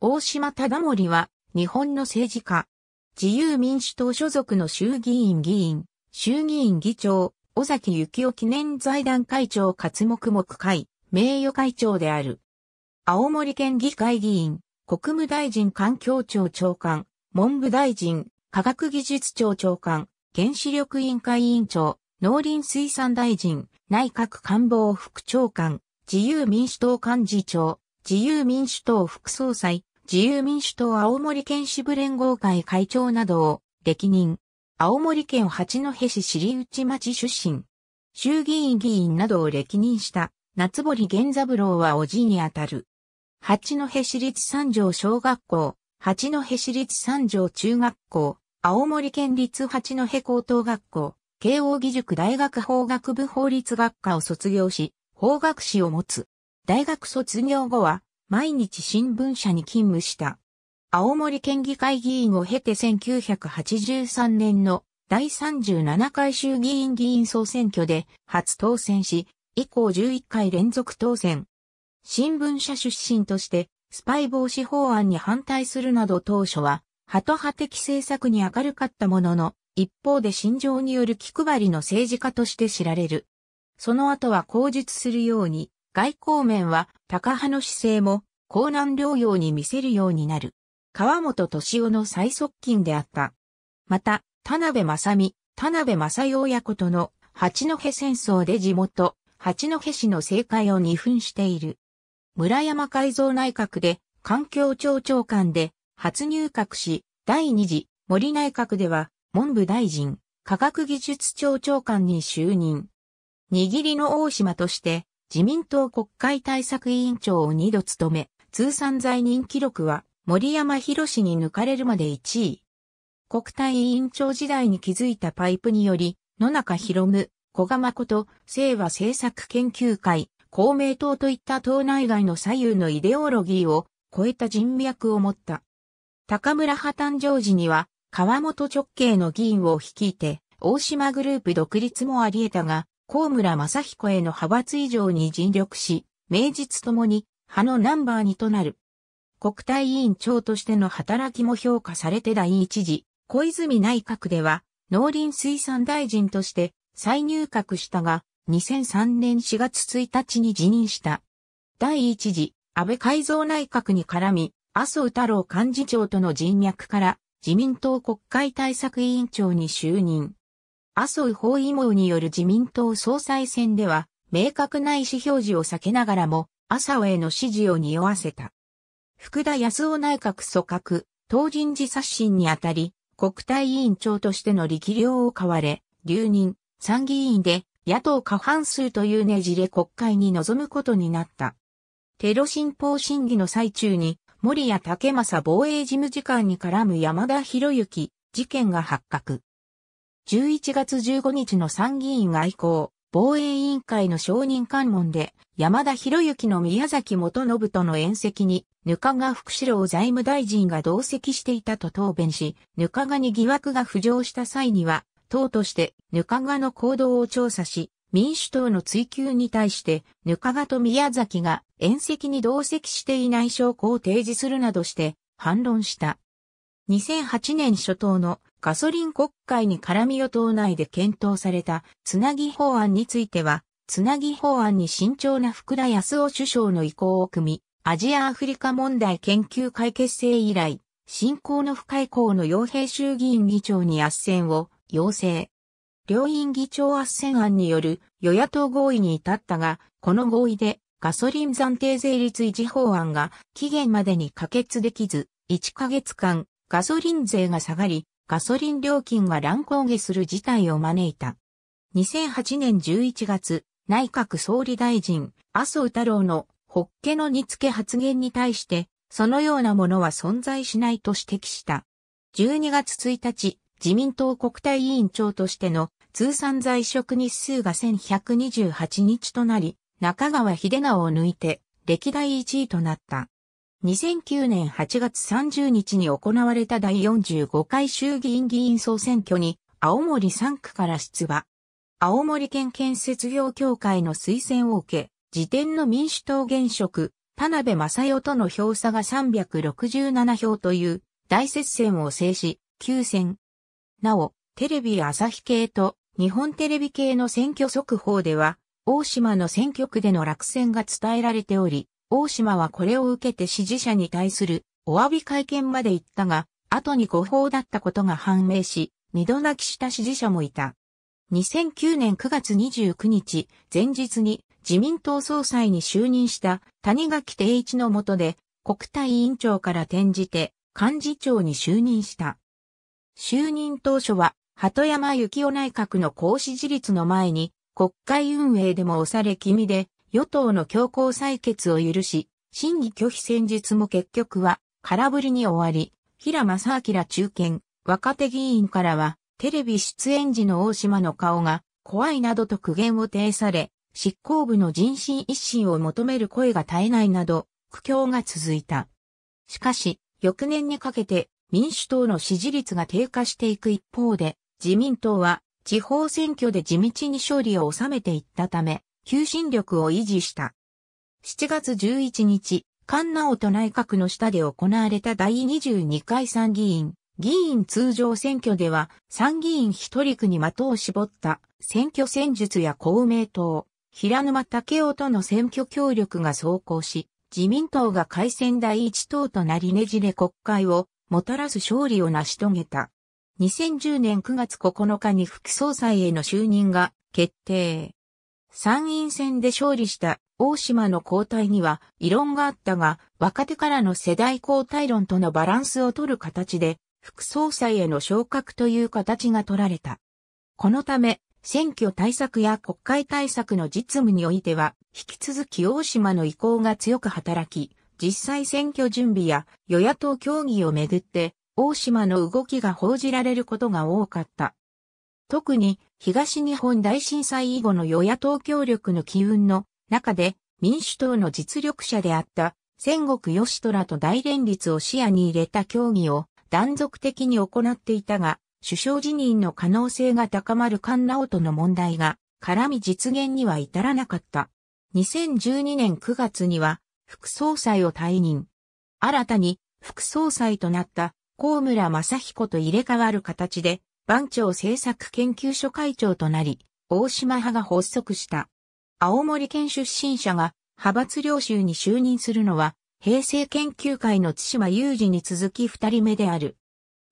大島忠盛は、日本の政治家。自由民主党所属の衆議院議員、衆議院議長、尾崎幸雄記念財団会長活目目会、名誉会長である。青森県議会議員、国務大臣環境庁長官、文部大臣、科学技術庁長官、原子力委員会委員長、農林水産大臣、内閣官房副長官、自由民主党幹事長、自由民主党副総裁、自由民主党青森県支部連合会会長などを歴任。青森県八戸市尻内町出身。衆議院議員などを歴任した夏堀源三郎はおじにあたる。八戸市立三条小学校、八戸市立三条中学校、青森県立八戸高等学校、慶応義塾大学法学部法律学科を卒業し、法学士を持つ。大学卒業後は、毎日新聞社に勤務した。青森県議会議員を経て1983年の第37回衆議院議員総選挙で初当選し、以降11回連続当選。新聞社出身としてスパイ防止法案に反対するなど当初は、ハト派的政策に明るかったものの、一方で心情による気配りの政治家として知られる。その後は口述するように、外交面は高派の姿勢も江南療養に見せるようになる。川本敏夫の最側近であった。また、田辺正美、田辺正代親子との八戸戦争で地元、八戸市の政界を二分している。村山改造内閣で環境庁長官で初入閣し、第二次森内閣では文部大臣、科学技術庁長官に就任。握りの大島として自民党国会対策委員長を二度務め、通算在任記録は森山博に抜かれるまで1位。国体委員長時代に築いたパイプにより、野中博夢、小賀誠、清和政策研究会、公明党といった党内外の左右のイデオロギーを超えた人脈を持った。高村破綻常時には、川本直系の議員を率いて、大島グループ独立もあり得たが、高村正彦への派閥以上に尽力し、名実ともに派のナンバー2となる。国対委員長としての働きも評価されて第一次、小泉内閣では、農林水産大臣として再入閣したが、2003年4月1日に辞任した。第一次、安倍改造内閣に絡み、麻生太郎幹事長との人脈から、自民党国会対策委員長に就任。麻生包囲網による自民党総裁選では、明確な意思表示を避けながらも、朝への支持を匂わせた。福田康夫内閣組閣、当人事刷新にあたり、国対委員長としての力量を買われ、留任、参議院で野党過半数というねじれ国会に臨むことになった。テロ新法審議の最中に、森谷武正防衛事務次官に絡む山田博之事件が発覚。11月15日の参議院外交、防衛委員会の承認関門で、山田博之の宮崎元信との宴席に、ぬかが福士郎財務大臣が同席していたと答弁し、ぬかがに疑惑が浮上した際には、党としてぬかがの行動を調査し、民主党の追及に対して、ぬかがと宮崎が宴席に同席していない証拠を提示するなどして反論した。2008年初頭のガソリン国会に絡み与党内で検討されたつなぎ法案については、つなぎ法案に慎重な福田康夫首相の意向を組み、アジア・アフリカ問題研究会結成以来、進行の深い校の傭兵衆議院議長に圧戦を要請。両院議長圧戦案による与野党合意に至ったが、この合意でガソリン暫定税率維持法案が期限までに可決できず、1ヶ月間ガソリン税が下がり、ガソリン料金が乱高下する事態を招いた。2008年11月、内閣総理大臣、麻生太郎の、ホッケの煮付け発言に対して、そのようなものは存在しないと指摘した。12月1日、自民党国対委員長としての通算在職日数が1128日となり、中川秀直を抜いて歴代1位となった。2009年8月30日に行われた第45回衆議院議員総選挙に青森3区から出馬。青森県建設業協会の推薦を受け、時点の民主党現職、田辺正代との票差が367票という大接戦を制し、休戦。なお、テレビ朝日系と日本テレビ系の選挙速報では、大島の選挙区での落選が伝えられており、大島はこれを受けて支持者に対するお詫び会見まで行ったが、後に誤報だったことが判明し、二度泣きした支持者もいた。2009年9月29日、前日に自民党総裁に就任した谷垣定一の下で、国対委員長から転じて幹事長に就任した。就任当初は、鳩山幸夫内閣の行使自立の前に、国会運営でも押され気味で、与党の強行採決を許し、審議拒否戦術も結局は空振りに終わり、平正明中堅、若手議員からは、テレビ出演時の大島の顔が怖いなどと苦言を呈され、執行部の人心一新を求める声が絶えないなど、苦境が続いた。しかし、翌年にかけて民主党の支持率が低下していく一方で、自民党は地方選挙で地道に勝利を収めていったため、求心力を維持した。7月11日、菅直人内閣の下で行われた第22回参議院、議員通常選挙では、参議院一人区に的を絞った選挙戦術や公明党、平沼武夫との選挙協力が走行し、自民党が改選第一党となりねじれ国会をもたらす勝利を成し遂げた。2010年9月9日に副総裁への就任が決定。参院選で勝利した大島の交代には異論があったが、若手からの世代交代論とのバランスを取る形で、副総裁への昇格という形が取られた。このため、選挙対策や国会対策の実務においては、引き続き大島の意向が強く働き、実際選挙準備や与野党協議をめぐって、大島の動きが報じられることが多かった。特に東日本大震災以後の与野党協力の機運の中で民主党の実力者であった戦国義虎と大連立を視野に入れた協議を断続的に行っていたが、首相辞任の可能性が高まる菅直人の問題が絡み実現には至らなかった。2012年9月には副総裁を退任。新たに副総裁となった高村正彦と入れ替わる形で番長政策研究所会長となり、大島派が発足した。青森県出身者が派閥領袖に就任するのは、平成研究会の津島雄二に続き二人目である。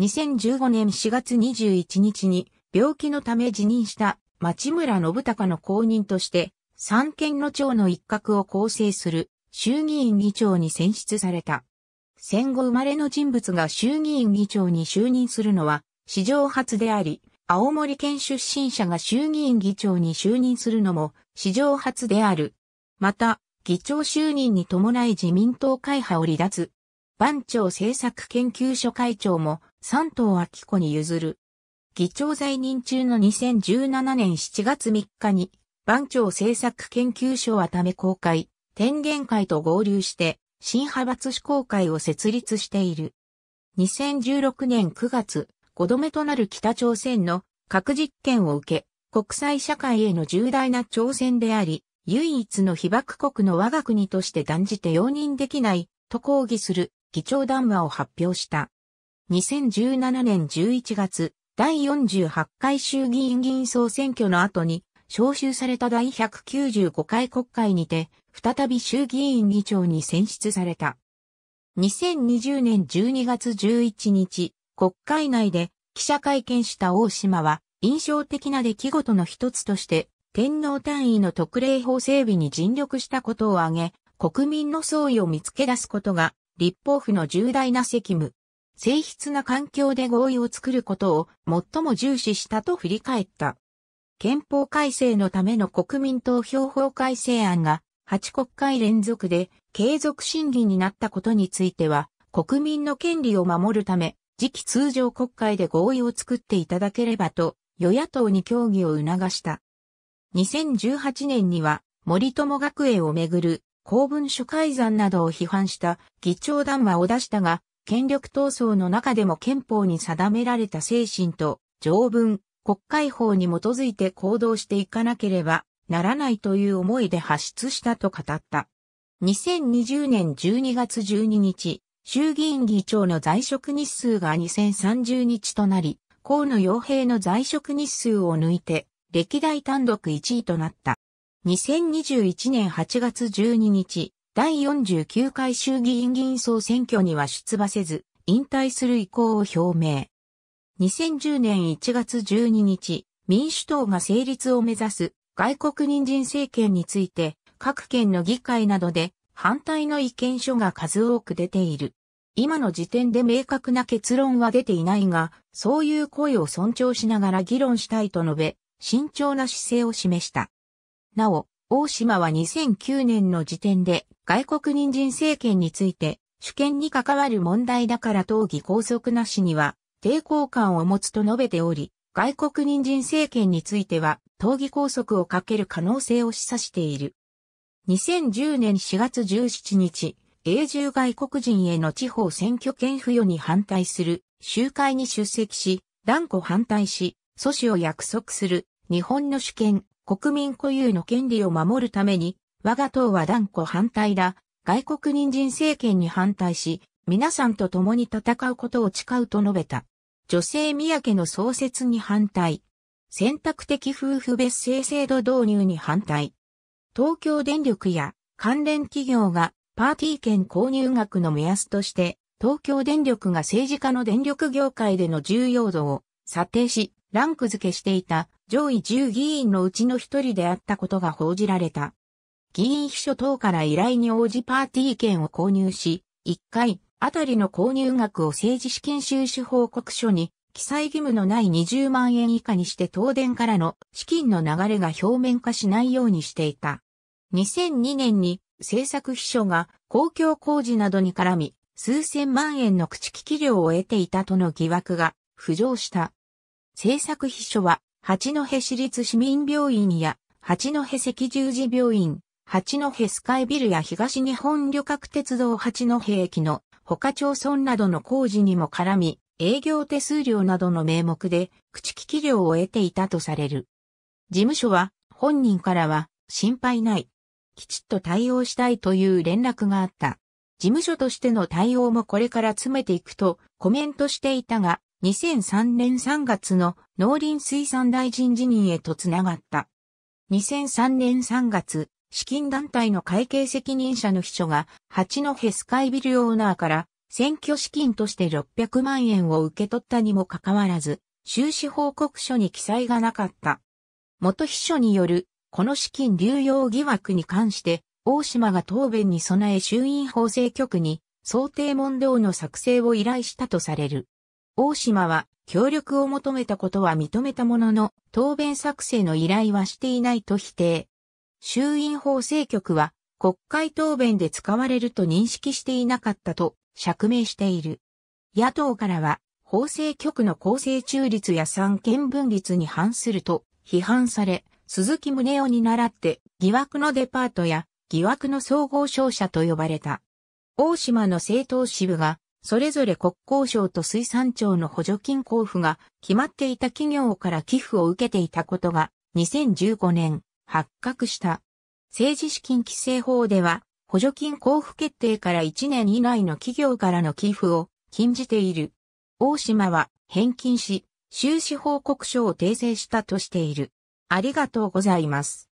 2015年4月21日に病気のため辞任した町村信孝の後任として、三県の長の一角を構成する衆議院議長に選出された。戦後生まれの人物が衆議院議長に就任するのは史上初であり、青森県出身者が衆議院議長に就任するのも史上初である。また、議長就任に伴い自民党会派を離脱。番長政策研究所会長も三藤秋子に譲る。議長在任中の2017年7月3日に、番長政策研究所はため公開、天元会と合流して、新派閥志向会を設立している。2016年9月、5度目となる北朝鮮の核実験を受け、国際社会への重大な挑戦であり、唯一の被爆国の我が国として断じて容認できないと抗議する議長談話を発表した。2017年11月、第48回衆議院議員総選挙の後に、招集された第195回国会にて、再び衆議院議長に選出された。2020年12月11日、国会内で記者会見した大島は、印象的な出来事の一つとして、天皇単位の特例法整備に尽力したことを挙げ、国民の総意を見つけ出すことが、立法府の重大な責務。性質な環境で合意を作ることを最も重視したと振り返った。憲法改正のための国民投票法改正案が8国会連続で継続審議になったことについては国民の権利を守るため次期通常国会で合意を作っていただければと、与野党に協議を促した。2018年には、森友学園をめぐる公文書改ざんなどを批判した議長談話を出したが、権力闘争の中でも憲法に定められた精神と条文、国会法に基づいて行動していかなければならないという思いで発出したと語った。2020年12月12日、衆議院議長の在職日数が2030日となり、河野洋平の在職日数を抜いて、歴代単独1位となった。2021年8月12日、第49回衆議院議員総選挙には出馬せず、引退する意向を表明。2010年1月12日、民主党が成立を目指す外国人人政権について、各県の議会などで反対の意見書が数多く出ている。今の時点で明確な結論は出ていないが、そういう声を尊重しながら議論したいと述べ、慎重な姿勢を示した。なお、大島は2009年の時点で外国人人政権について主権に関わる問題だから討議拘束なしには抵抗感を持つと述べており、外国人人政権については討議拘束をかける可能性を示唆している。2010年4月17日、永住外国人への地方選挙権付与に反対する集会に出席し、断固反対し、阻止を約束する日本の主権、国民固有の権利を守るために、我が党は断固反対だ。外国人人政権に反対し、皆さんと共に戦うことを誓うと述べた。女性宮家の創設に反対。選択的夫婦別姓制度導入に反対。東京電力や関連企業がパーティー券購入額の目安として、東京電力が政治家の電力業界での重要度を査定し、ランク付けしていた上位10議員のうちの一人であったことが報じられた。議員秘書等から依頼に応じパーティー券を購入し、1回あたりの購入額を政治資金収支報告書に記載義務のない20万円以下にして東電からの資金の流れが表面化しないようにしていた。2002年に政策秘書が公共工事などに絡み、数千万円の口利き料を得ていたとの疑惑が浮上した。政策秘書は、八戸市立市民病院や、八戸赤十字病院、八戸スカイビルや東日本旅客鉄道八戸駅の他町村などの工事にも絡み、営業手数料などの名目で口利き料を得ていたとされる。事務所は本人からは心配ない。きちっと対応したいという連絡があった。事務所としての対応もこれから詰めていくとコメントしていたが、2003年3月の農林水産大臣辞任へとつながった。2003年3月、資金団体の会計責任者の秘書が、八戸スカイビルオーナーから選挙資金として600万円を受け取ったにもかかわらず、収支報告書に記載がなかった。元秘書による、この資金流用疑惑に関して、大島が答弁に備え衆院法制局に想定問答の作成を依頼したとされる。大島は協力を求めたことは認めたものの、答弁作成の依頼はしていないと否定。衆院法制局は国会答弁で使われると認識していなかったと釈明している。野党からは、法制局の公正中立や三権分立に反すると批判され、鈴木宗男に倣って疑惑のデパートや疑惑の総合商社と呼ばれた。大島の政党支部が、それぞれ国交省と水産庁の補助金交付が決まっていた企業から寄付を受けていたことが2015年発覚した。政治資金規正法では補助金交付決定から1年以内の企業からの寄付を禁じている。大島は返金し、収支報告書を訂正したとしている。ありがとうございます。